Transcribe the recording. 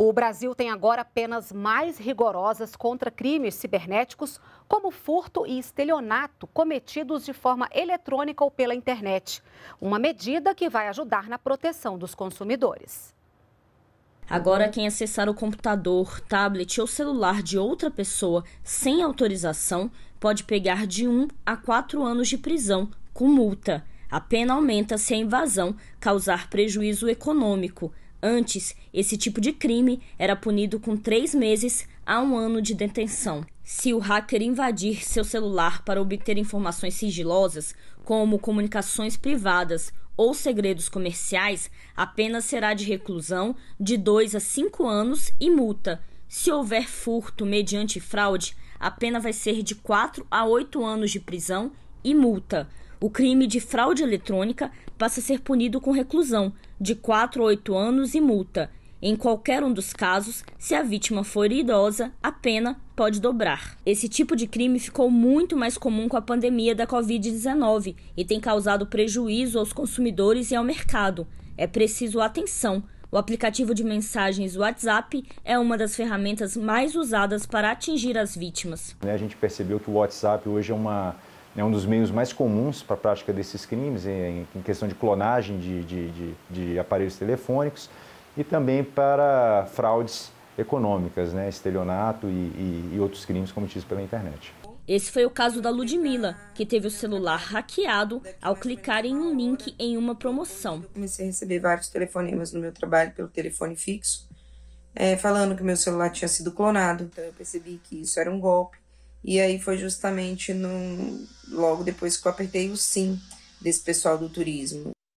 O Brasil tem agora penas mais rigorosas contra crimes cibernéticos, como furto e estelionato cometidos de forma eletrônica ou pela internet. Uma medida que vai ajudar na proteção dos consumidores. Agora, quem acessar o computador, tablet ou celular de outra pessoa sem autorização pode pegar de 1 a 4 anos de prisão, com multa. A pena aumenta se a invasão causar prejuízo econômico. Antes, esse tipo de crime era punido com três meses a um ano de detenção. Se o hacker invadir seu celular para obter informações sigilosas, como comunicações privadas ou segredos comerciais, a pena será de reclusão de dois a cinco anos e multa. Se houver furto mediante fraude, a pena vai ser de quatro a oito anos de prisão e multa. O crime de fraude eletrônica passa a ser punido com reclusão de 4 a 8 anos e multa. Em qualquer um dos casos, se a vítima for idosa, a pena pode dobrar. Esse tipo de crime ficou muito mais comum com a pandemia da Covid-19 e tem causado prejuízo aos consumidores e ao mercado. É preciso atenção. O aplicativo de mensagens WhatsApp é uma das ferramentas mais usadas para atingir as vítimas. A gente percebeu que o WhatsApp hoje é uma é um dos meios mais comuns para a prática desses crimes, é em, em questão de clonagem de, de, de, de, aparelhos telefônicos e também para fraudes econômicas, né, estelionato e, e, e outros crimes cometidos pela internet. Esse foi o caso da Ludmilla, que teve o celular hackeado ao clicar em um link em uma promoção. Comecei a receber vários telefonemas no meu trabalho pelo telefone fixo, é, falando que meu celular tinha sido clonado. Então eu percebi que isso era um golpe. E aí foi justamente no, logo depois que eu apertei o sim desse pessoal do turismo.